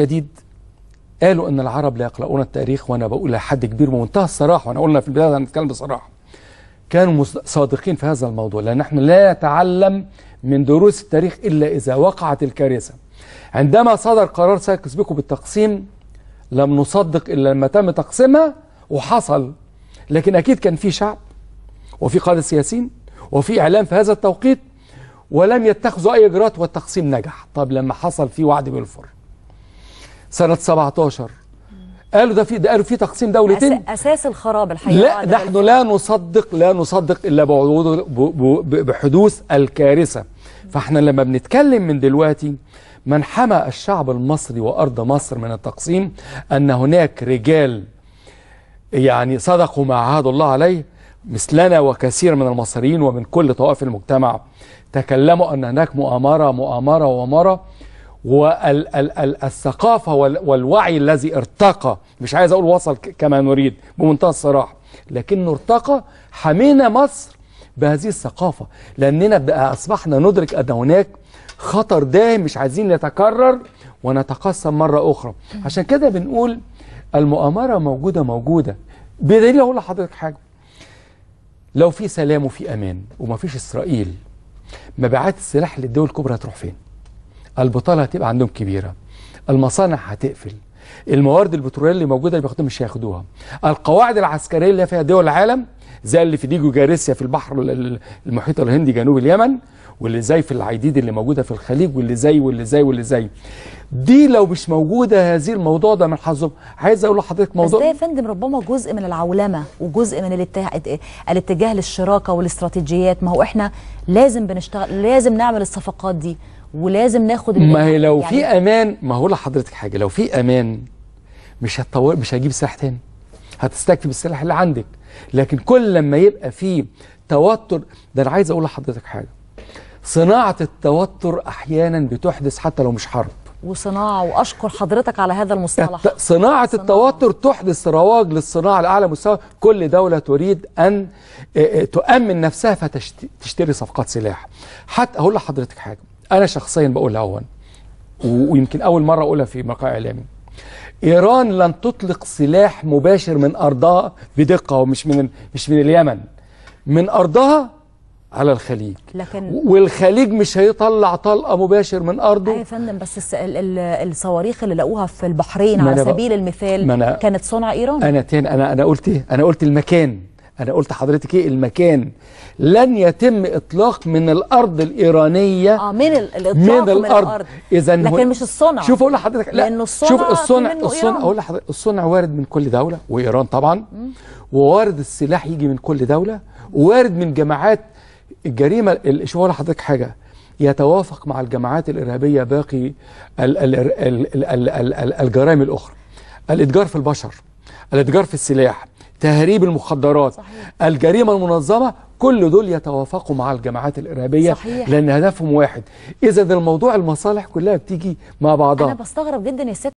جديد قالوا ان العرب لا يقرؤون التاريخ وانا بقول لحد كبير بمنتهى الصراحه وانا قلنا في البدايه هنتكلم بصراحه كانوا صادقين في هذا الموضوع لان احنا لا نتعلم من دروس التاريخ الا اذا وقعت الكارثه عندما صدر قرار سايكس بيكو بالتقسيم لم نصدق الا لما تم تقسيمها وحصل لكن اكيد كان في شعب وفي قاده سياسيين وفي اعلام في هذا التوقيت ولم يتخذوا اي اجراءات والتقسيم نجح طب لما حصل في وعد بالفر سنة 17 قالوا ده في ده قالوا في تقسيم دولتين اساس الخراب الحقيقه لا نحن لا نصدق لا نصدق الا بحدوث الكارثه فاحنا لما بنتكلم من دلوقتي من حمى الشعب المصري وارض مصر من التقسيم ان هناك رجال يعني صدقوا ما عهد الله عليه مثلنا وكثير من المصريين ومن كل طوائف المجتمع تكلموا ان هناك مؤامره مؤامره ومؤامره والثقافة والوعي الذي ارتقى مش عايز أقول وصل كما نريد بمنتهى الصراحة لكنه ارتقى حمينا مصر بهذه الثقافة لأننا بقى أصبحنا ندرك أن هناك خطر دائم مش عايزين يتكرر ونتقسم مرة أخرى عشان كده بنقول المؤامرة موجودة موجودة بدليل أقول لحضرتك حاجة لو في سلام وفي أمان وما فيش إسرائيل مبيعات السلاح للدول الكبرى هتروح فين؟ البطاله هتبقى عندهم كبيره المصانع هتقفل الموارد البتروليه اللي موجوده اللي بياخدوها مش هياخدوها القواعد العسكريه اللي فيها دول العالم زي اللي في ديجو جاريسيا في البحر المحيط الهندي جنوب اليمن واللي زي في العديد اللي موجوده في الخليج واللي زي واللي زي واللي زي دي لو مش موجوده هذه الموضوع ده من حظهم عايز اقول لحضرتك موضوع بس ده يا فندم ربما جزء من العولمه وجزء من الاتجاه للشراكه والاستراتيجيات ما هو احنا لازم بنشتغل لازم نعمل الصفقات دي ولازم ناخد ما هي لو يعني في امان ما هو لحضرتك حاجه لو في امان مش هتطور مش هجيب سلاح تاني هتستكفي بالسلاح اللي عندك لكن كل لما يبقى في توتر ده انا عايز اقول لحضرتك حاجه صناعه التوتر احيانا بتحدث حتى لو مش حرب وصناعه واشكر حضرتك على هذا المصطلح صناعه, صناعة التوتر تحدث رواج للصناعه لاعلى مستوى كل دوله تريد ان آه، آه، تؤمن نفسها فتشتري صفقات سلاح حتى اقول لحضرتك حاجه انا شخصيا بقولها هون ويمكن اول مره اقولها في مقال اعلامي ايران لن تطلق سلاح مباشر من ارضها بدقه ومش من مش من اليمن من ارضها على الخليج لكن والخليج مش هيطلع طلقه مباشر من ارضه يا فندم بس الصواريخ اللي لقوها في البحرين على سبيل المثال كانت صنع ايران انا تاني انا انا قلت ايه انا قلت المكان أنا قلت حضرتك إيه المكان لن يتم إطلاق من الأرض الإيرانية آه من الإطلاق من الأرض, الأرض. إذا لكن مش الصنع شوف أقول لحضرتك لا الصنع شوف الصنع الصنع أقول لحضرتك الصنع وارد من كل دولة وإيران طبعا مم. ووارد السلاح يجي من كل دولة ووارد من جماعات الجريمة شوف أقول لحضرتك حاجة يتوافق مع الجماعات الإرهابية باقي الجرائم الأخرى الاتجار في البشر الاتجار في السلاح تهريب المخدرات صحيح. الجريمة المنظمة كل دول يتوافقوا مع الجماعات الإرهابية صحيح. لأن هدفهم واحد إذا الموضوع المصالح كلها بتيجي مع بعضها أنا بستغرب جدا يا